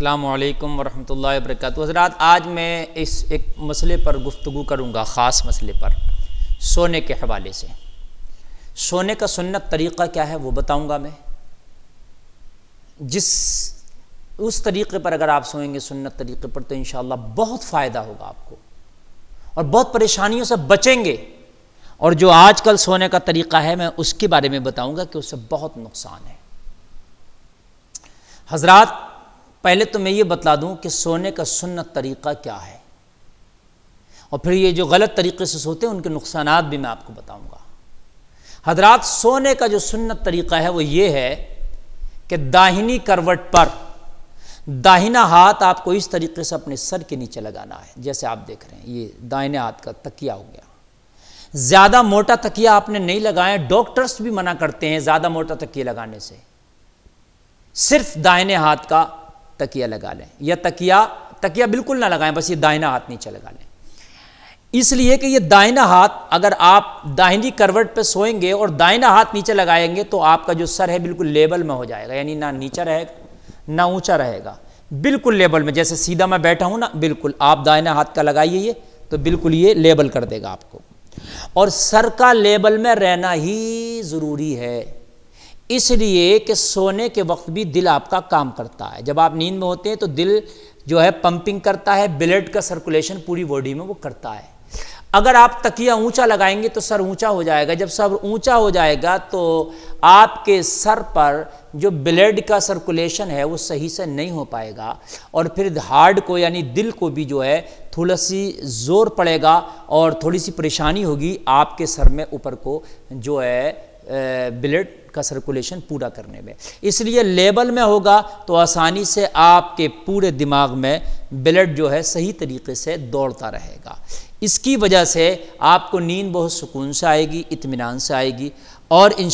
अल्लाम वरहमल वरक हजरात आज मैं इस एक मसले पर गुफ्तु करूँगा ख़ास मसले पर सोने के हवाले से सोने का सुन्नत तरीक़ा क्या है वो बताऊँगा मैं जिस उस तरीक़े पर अगर आप सोएंगे सुन्नत तरीक़े पर तो इन बहुत फ़ायदा होगा आपको और बहुत परेशानियों से बचेंगे और जो आजकल सोने का तरीक़ा है मैं उसके बारे में बताऊँगा कि उससे बहुत नुकसान है हजरात पहले तो मैं ये बता दूं कि सोने का सुन्नत तरीक़ा क्या है और फिर ये जो गलत तरीके से सोते हैं उनके नुकसान भी मैं आपको बताऊंगा हजरात सोने का जो सुन्नत तरीक़ा है वो ये है कि दाहिनी करवट पर दाहिना हाथ आपको इस तरीके से अपने सर के नीचे लगाना है जैसे आप देख रहे हैं ये दाहिने हाथ का तकिया हो गया ज़्यादा मोटा तकिया आपने नहीं लगाया डॉक्टर्स भी मना करते हैं ज़्यादा मोटा तकिया लगाने से सिर्फ दाहिने हाथ का तकिया लगा लें या तकिया तकिया बिल्कुल ना लगाएं बस ये दाहिना हाथ नीचे लगा लें इसलिए कि ये दाहिना हाथ अगर आप दाहिनी करवट पे सोएंगे और दाहिना हाथ नीचे लगाएंगे तो आपका जो सर है बिल्कुल लेबल में हो जाएगा यानी ना नीचा रहेगा ना ऊंचा रहेगा बिल्कुल लेबल में जैसे सीधा मैं बैठा हूँ ना बिल्कुल आप दाहिना हाथ का लगाइए ये तो बिल्कुल ये लेबल कर देगा आपको और सर का लेबल में रहना ही ज़रूरी है इसलिए कि सोने के वक्त भी दिल आपका काम करता है जब आप नींद में होते हैं तो दिल जो है पंपिंग करता है ब्लड का सर्कुलेशन पूरी बॉडी में वो करता है अगर आप तकिया ऊंचा लगाएंगे तो सर ऊंचा हो जाएगा जब सर ऊंचा हो जाएगा तो आपके सर पर जो ब्लड का सर्कुलेशन है वो सही से नहीं हो पाएगा और फिर हार्ट को यानी दिल को भी जो है थोड़ा सी ज़ोर पड़ेगा और थोड़ी सी परेशानी होगी आपके सर में ऊपर को जो है ब्लड का सर्कुलेशन पूरा करने में इसलिए लेबल में होगा तो आसानी से आपके पूरे दिमाग में ब्लड जो है सही तरीके से दौड़ता रहेगा इसकी वजह से आपको नींद बहुत सुकून से आएगी इतमान से आएगी और इन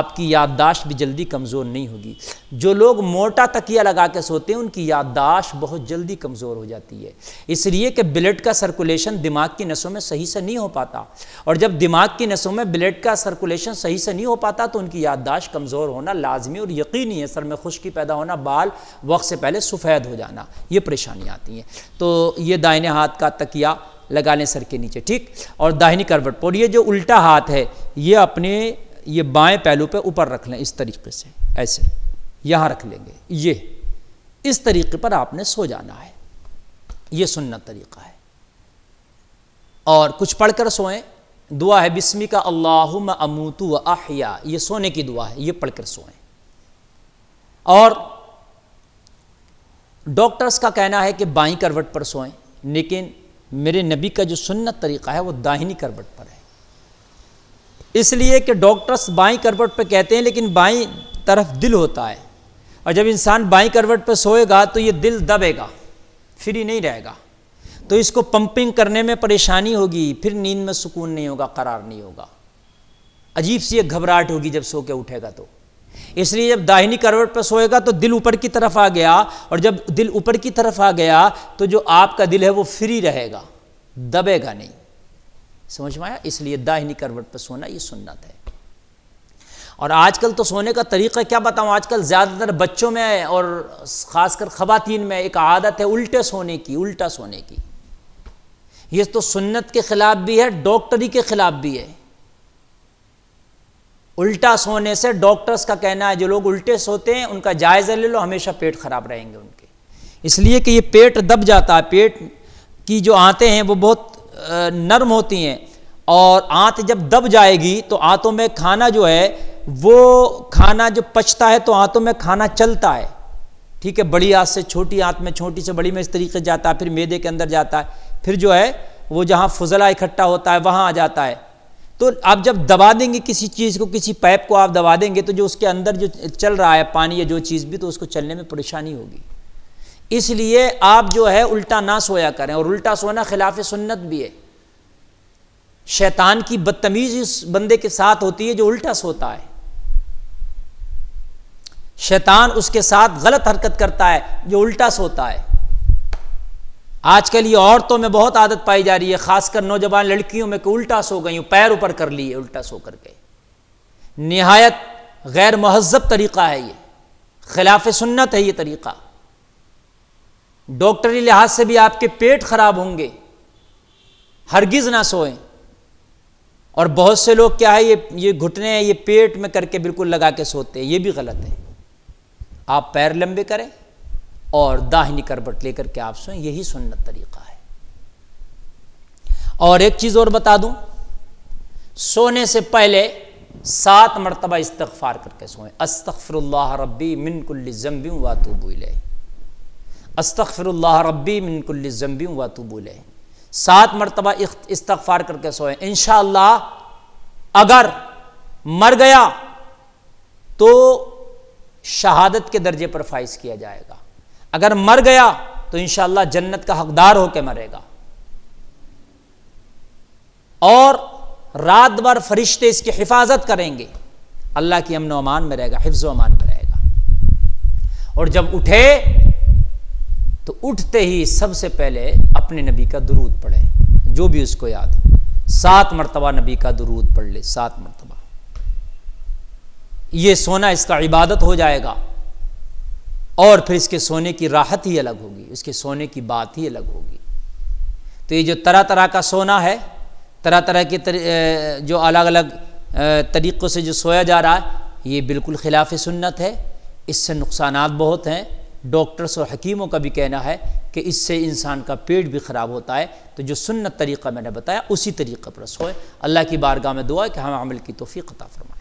आपकी याददाश्त भी जल्दी कमज़ोर नहीं होगी जो लोग मोटा तकिया लगा के सोते हैं उनकी याददाश्त बहुत जल्दी कमज़ोर हो जाती है इसलिए कि ब्लड का सर्कुलेशन दिमाग की नसों में सही से नहीं हो पाता और जब दिमाग की नसों में ब्लड का सर्कुलेशन सही से नहीं हो पाता तो उनकी याददाश्त कमज़ोर होना लाजमी और यकीनी है सर में खुश्की पैदा होना बाल वक्त से पहले सफ़ेद हो जाना ये परेशानियाँ आती हैं तो ये दाइने हाथ का तकिया लगा लें सर के नीचे ठीक और दाहिनी करवट पर और ये जो उल्टा हाथ है ये अपने ये बाएं पहलू पे ऊपर रख लें इस तरीके से ऐसे यहाँ रख लेंगे ये इस तरीके पर आपने सो जाना है ये सुनना तरीका है और कुछ पढ़कर सोएं दुआ है बिस्मी का अल्लाह अमूतु व आहिया ये सोने की दुआ है ये पढ़कर सोएं और डॉक्टर्स का कहना है कि बाई करवट पर सोएं लेकिन मेरे नबी का जो सुन्नत तरीका है वो दाहिनी करवट पर है इसलिए कि डॉक्टर्स बाई करवट पर कहते हैं लेकिन बाई तरफ दिल होता है और जब इंसान बाई करवट पर सोएगा तो ये दिल दबेगा फ्री नहीं रहेगा तो इसको पंपिंग करने में परेशानी होगी फिर नींद में सुकून नहीं होगा करार नहीं होगा अजीब सी एक घबराहट होगी जब सो के उठेगा तो इसलिए जब दाहिनी करवट पर सोएगा तो दिल ऊपर की तरफ आ गया और जब दिल ऊपर की तरफ आ गया तो जो आपका दिल है वो फ्री रहेगा दबेगा नहीं समझ में आया इसलिए दाहिनी करवट पर सोना ये सुन्नत है और आजकल तो सोने का तरीका क्या बताऊं आजकल ज़्यादातर बच्चों में और ख़ासकर ख़वातीन में एक आदत है उल्टे सोने की उल्टा सोने की ये तो सुन्नत के ख़िलाफ़ भी है डॉक्टरी के ख़िलाफ़ भी है उल्टा सोने से डॉक्टर्स का कहना है जो लोग उल्टे सोते हैं उनका जायज़ा ले लो हमेशा पेट ख़राब रहेंगे उनके इसलिए कि ये पेट दब जाता है पेट की जो आंतें हैं वो बहुत नर्म होती हैं और आंत जब दब जाएगी तो आंतों में खाना जो है वो खाना जो पचता है तो आंतों में खाना चलता है ठीक है बड़ी आंत से छोटी आंत में छोटी से बड़ी में इस तरीके जाता है फिर मेदे के अंदर जाता है फिर जो है वो जहाँ फजला इकट्ठा होता है वहाँ आ जाता है तो आप जब दबा देंगे किसी चीज़ को किसी पैप को आप दबा देंगे तो जो उसके अंदर जो चल रहा है पानी या जो चीज़ भी तो उसको चलने में परेशानी होगी इसलिए आप जो है उल्टा ना सोया करें और उल्टा सोना खिलाफ सुन्नत भी है शैतान की बदतमीज उस बंदे के साथ होती है जो उल्टा सोता है शैतान उसके साथ गलत हरकत करता है जो उल्टा सोता है आजकल ये औरतों में बहुत आदत पाई जा रही है खासकर नौजवान लड़कियों में कि उल्टा सो गई पैर ऊपर कर लिए उल्टा सो कर गए नहायत गैर महजब तरीक़ा है ये खिलाफ सुन्नत है ये तरीक़ा डॉक्टरी लिहाज से भी आपके पेट ख़राब होंगे हरगिज़ ना सोएं और बहुत से लोग क्या है ये ये घुटने ये पेट में करके बिल्कुल लगा के सोते हैं ये भी गलत है आप पैर लंबे करें और दाहिनी करबट लेकर के आप सोएं यही सुन्नत तरीका है और एक चीज़ और बता दूं सोने से पहले सात मरतबा इस्तफ़ार करके सोएं अस्तफ़रल्ला रब्बी मिनकुल्ल ज़म्बी वातुबुल अस्तफ़रल्ला रब्बी मिनकुल्ली ज़म्बी बोले सात मरतबा इस्तफ़ार करके सोएं इन अगर मर गया तो शहादत के दर्जे पर फाइज किया जाएगा अगर मर गया तो इन जन्नत का हकदार होकर मरेगा और रात भर फरिश्ते इसकी हिफाजत करेंगे अल्लाह की अमन अमान में रहेगा हिफ्ज अमान में रहेगा और जब उठे तो उठते ही सबसे पहले अपने नबी का दुरूद पढ़े जो भी उसको याद हो सात मरतबा नबी का दुरूद पढ़ ले सात मरतबा ये सोना इसका इबादत हो जाएगा और फिर इसके सोने की राहत ही अलग होगी इसके सोने की बात ही अलग होगी तो ये जो तरह तरह का सोना है तरह तरह के तर, जो अलग अलग तरीक़ों से जो सोया जा रहा है ये बिल्कुल खिलाफ सुन्नत है इससे नुकसान बहुत हैं डॉक्टर्स और हकीमों का भी कहना है कि इससे इंसान का पेट भी ख़राब होता है तो जो सुन्नत तरीक़ा मैंने बताया उसी तरीक़े पर सोए अल्लाह की बारगाह में दुआ है कि हम अमल की तोफ़ी क़ता फरमाए